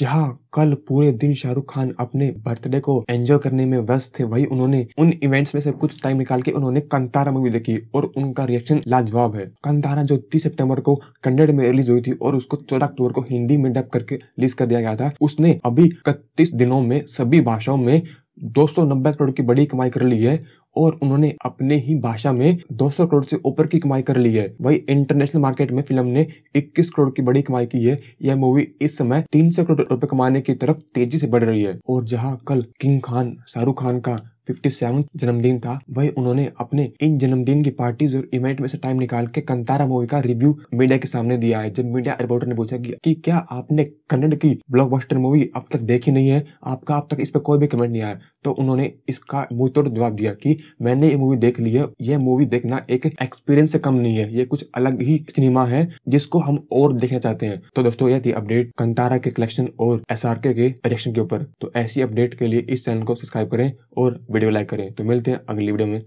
जहां कल पूरे दिन शाहरुख खान अपने बर्थडे को एंजॉय करने में व्यस्त थे वही उन्होंने उन इवेंट्स में से कुछ टाइम निकाल के उन्होंने कंतारा मूवी देखी और उनका रिएक्शन लाजवाब है कंतारा जो तीस सितंबर को कन्नड़ में रिलीज हुई थी और उसको चौदह अक्टूबर को हिंदी में डब करके रिलीज कर दिया गया था उसने अभी इकतीस दिनों में सभी भाषाओं में दो करोड़ की बड़ी कमाई कर ली है और उन्होंने अपने ही भाषा में 200 करोड़ से ऊपर की कमाई कर ली है वही इंटरनेशनल मार्केट में फिल्म ने 21 करोड़ की बड़ी कमाई की है यह मूवी इस समय 300 करोड़ रुपए कमाने की तरफ तेजी से बढ़ रही है और जहां कल किंग खान शाहरुख खान का फिफ्टी सेवन जन्मदिन था वही उन्होंने अपने इन जन्मदिन की पार्टीज और इवेंट में से टाइम निकाल के कंतारा मूवी का रिव्यू मीडिया के सामने दिया है जब मीडिया रिपोर्टर ने पूछा कि क्या आपने कन्नड़ की ब्लॉकबस्टर मूवी अब तक देखी नहीं है आपका अब तक इस पर कोई भी कमेंट नहीं आया तो उन्होंने इसका मुंह तोड़ जवाब दिया कि मैंने ये मूवी देख ली है यह मूवी देखना एक एक्सपीरियंस से कम नहीं है ये कुछ अलग ही सिनेमा है जिसको हम और देखना चाहते हैं तो दोस्तों यह थी अपडेट कंतारा के कलेक्शन और एस के रिएक्शन के ऊपर तो ऐसी अपडेट के लिए इस चैनल को सब्सक्राइब करें और वीडियो लाइक करें तो मिलते हैं अगली वीडियो में